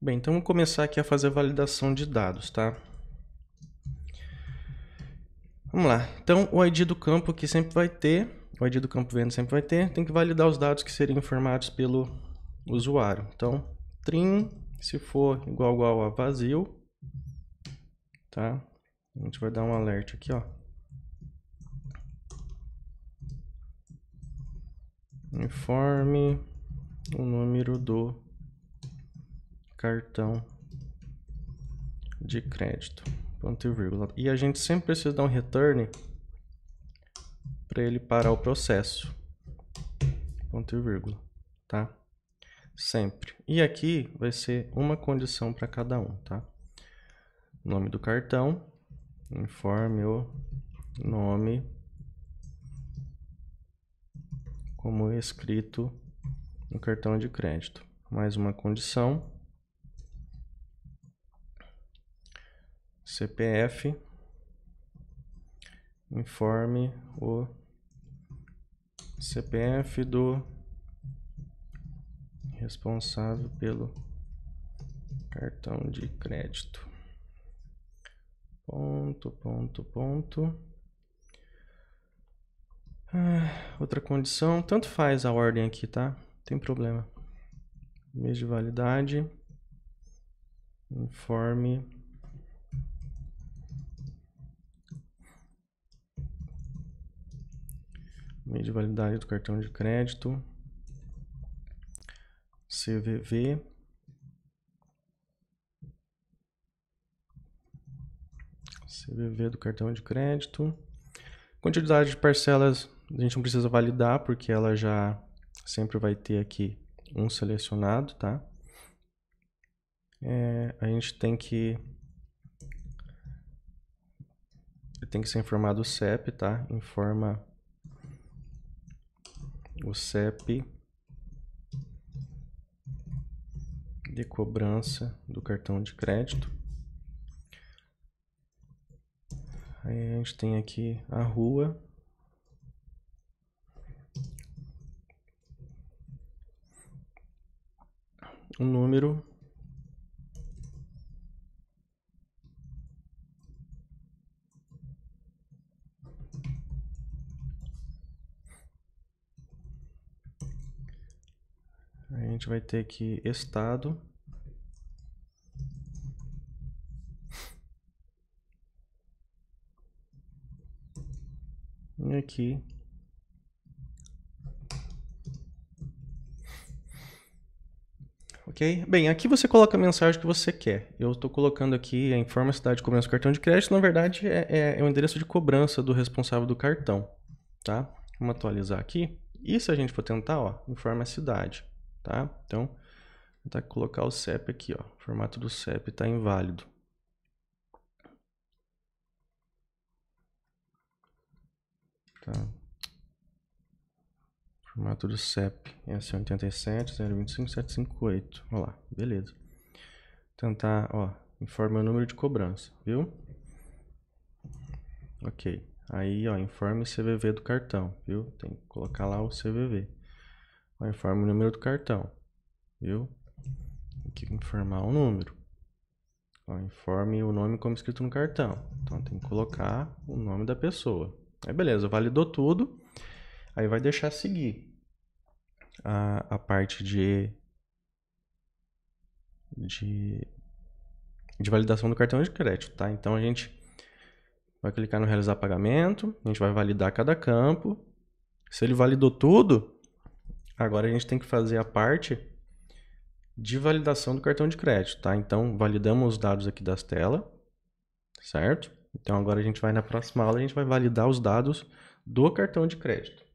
Bem, então vamos começar aqui a fazer a validação de dados, tá? Vamos lá. Então, o ID do campo que sempre vai ter, o ID do campo vendo sempre vai ter, tem que validar os dados que seriam informados pelo usuário. Então, trim, se for igual, igual a vazio, tá? A gente vai dar um alerta aqui, ó. Informe o número do cartão de crédito. Ponto e vírgula. E a gente sempre precisa dar um return para ele parar o processo. Ponto e vírgula, tá? Sempre. E aqui vai ser uma condição para cada um, tá? Nome do cartão, informe o nome como escrito no cartão de crédito. Mais uma condição CPF, informe o CPF do responsável pelo cartão de crédito. Ponto, ponto, ponto. Ah, outra condição, tanto faz a ordem aqui, tá? Não tem problema. Mês de validade. Informe Mês de validade do cartão de crédito. CVV. CVV do cartão de crédito. Quantidade de parcelas a gente não precisa validar, porque ela já sempre vai ter aqui um selecionado, tá? É, a gente tem que tem que ser informado o CEP, tá? Informa o CEP de cobrança do cartão de crédito. Aí a gente tem aqui a rua. O número gente vai ter aqui estado. E aqui. Ok? Bem, aqui você coloca a mensagem que você quer. Eu estou colocando aqui a informa cidade de cobrança do cartão de crédito. Na verdade, é, é, é o endereço de cobrança do responsável do cartão. Tá? Vamos atualizar aqui. E se a gente for tentar, ó, informa a cidade tá? Então, tentar colocar o CEP aqui, ó. O formato do CEP está inválido. Tá? Formato do CEP, é 87 025 758 Olha lá, beleza. Tentar, tá, ó, informe o número de cobrança, viu? Ok. Aí, ó, informe o CVV do cartão, viu? Tem que colocar lá o CVV. Ó, informa o número do cartão, viu? Tem que informar o número. Ó, informe o nome como escrito no cartão. Então tem que colocar o nome da pessoa. Aí beleza, validou tudo. Aí vai deixar seguir a, a parte de, de, de validação do cartão de crédito, tá? Então a gente vai clicar no realizar pagamento, a gente vai validar cada campo. Se ele validou tudo, Agora a gente tem que fazer a parte de validação do cartão de crédito, tá? Então, validamos os dados aqui das telas, certo? Então, agora a gente vai na próxima aula, a gente vai validar os dados do cartão de crédito.